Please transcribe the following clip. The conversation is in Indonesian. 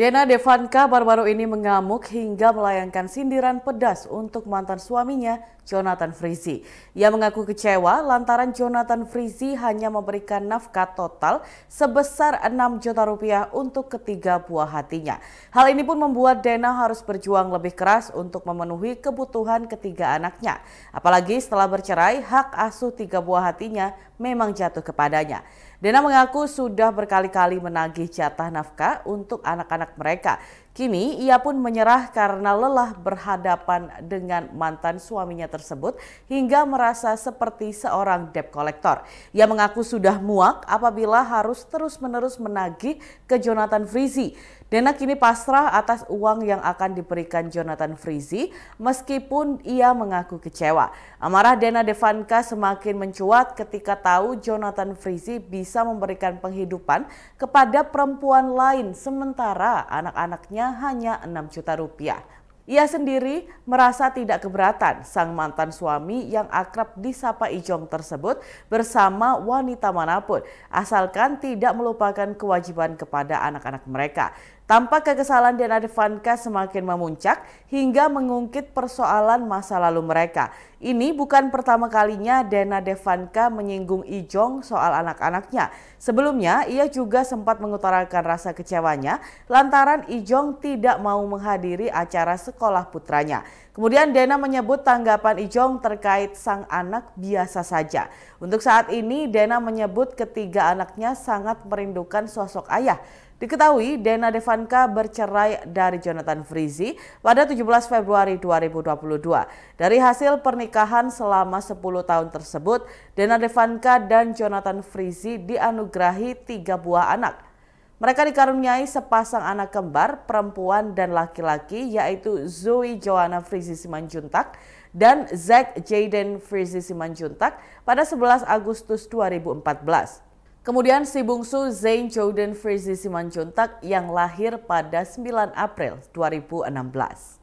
Dena Devanka baru-baru ini mengamuk hingga melayangkan sindiran pedas untuk mantan suaminya, Jonathan Frizi. Ia mengaku kecewa lantaran Jonathan Frizi hanya memberikan nafkah total sebesar 6 juta rupiah untuk ketiga buah hatinya. Hal ini pun membuat Dena harus berjuang lebih keras untuk memenuhi kebutuhan ketiga anaknya. Apalagi setelah bercerai, hak asuh tiga buah hatinya memang jatuh kepadanya. Dena mengaku sudah berkali-kali menagih jatah nafkah untuk anak-anak mereka Kini ia pun menyerah karena lelah berhadapan dengan mantan suaminya tersebut hingga merasa seperti seorang debt collector. Ia mengaku sudah muak apabila harus terus-menerus menagih ke Jonathan Frizzy. Dena kini pasrah atas uang yang akan diberikan Jonathan Frizzy meskipun ia mengaku kecewa. Amarah Dena Devanka semakin mencuat ketika tahu Jonathan Frizzy bisa memberikan penghidupan kepada perempuan lain sementara anak-anaknya nilainya hanya enam juta rupiah. Ia sendiri merasa tidak keberatan sang mantan suami yang akrab disapa Ijong tersebut bersama wanita manapun, asalkan tidak melupakan kewajiban kepada anak-anak mereka. Tampak kekesalan Dena Devanka semakin memuncak hingga mengungkit persoalan masa lalu mereka. Ini bukan pertama kalinya Dena Devanka menyinggung Ijong soal anak-anaknya. Sebelumnya, ia juga sempat mengutarakan rasa kecewanya lantaran Ijong tidak mau menghadiri acara sekolah putranya. Kemudian Dena menyebut tanggapan Ijong terkait sang anak biasa saja. Untuk saat ini, Dena menyebut ketiga anaknya sangat merindukan sosok ayah. Diketahui, Dena Devanka bercerai dari Jonathan Frizzy pada 17 Februari 2022. Dari hasil pernikahan selama 10 tahun tersebut, Dena Devanka dan Jonathan Frizzy dianugerahi tiga buah anak. Mereka dikaruniai sepasang anak kembar, perempuan dan laki-laki, yaitu Zoe Joanna Frizzy Simanjuntak dan Zach Jaden Frizzy Simanjuntak pada 11 Agustus 2014. Kemudian si bungsu Zain Jordan Frizi Simanjuntak yang lahir pada 9 April 2016.